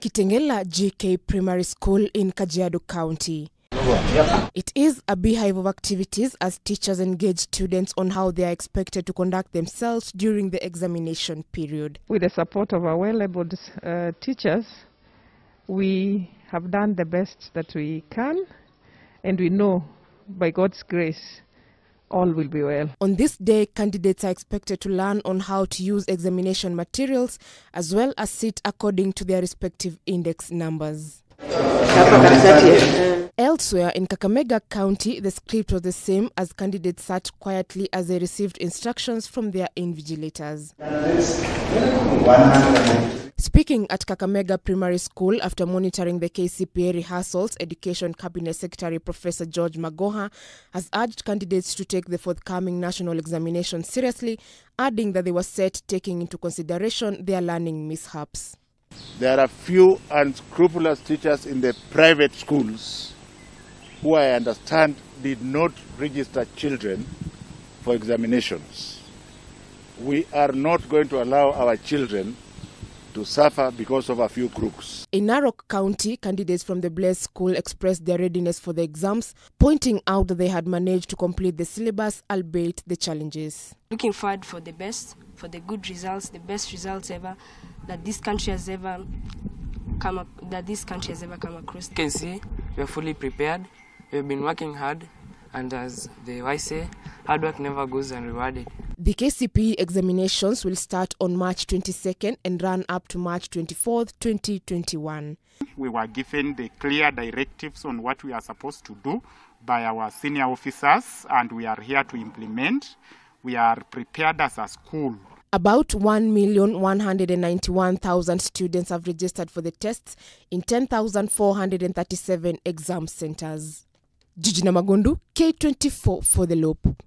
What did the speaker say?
Kitengela GK Primary School in Kajiado County. It is a beehive of activities as teachers engage students on how they are expected to conduct themselves during the examination period. With the support of our well-labeled uh, teachers, we have done the best that we can and we know by God's grace all will be well. On this day, candidates are expected to learn on how to use examination materials as well as sit according to their respective index numbers. Elsewhere in Kakamega County, the script was the same as candidates sat quietly as they received instructions from their invigilators. Speaking at Kakamega Primary School after monitoring the KCPA rehearsals, Education Cabinet Secretary Professor George Magoha has urged candidates to take the forthcoming national examination seriously, adding that they were set taking into consideration their learning mishaps. There are few unscrupulous teachers in the private schools who I understand did not register children for examinations. We are not going to allow our children to suffer because of a few crooks. In Narok County, candidates from the Blair School expressed their readiness for the exams, pointing out that they had managed to complete the syllabus, albeit the challenges. Looking forward for the best, for the good results, the best results ever that this country has ever come up, that this country has ever come across. You can see we are fully prepared. We've been working hard, and as the wise say, hard work never goes unrewarded. The KCP examinations will start on March 22nd and run up to March 24th, 2021. We were given the clear directives on what we are supposed to do by our senior officers and we are here to implement. We are prepared as a school About 1,191,000 students have registered for the tests in 10,437 exam centers. Jijina Magundu, K24 for the loop.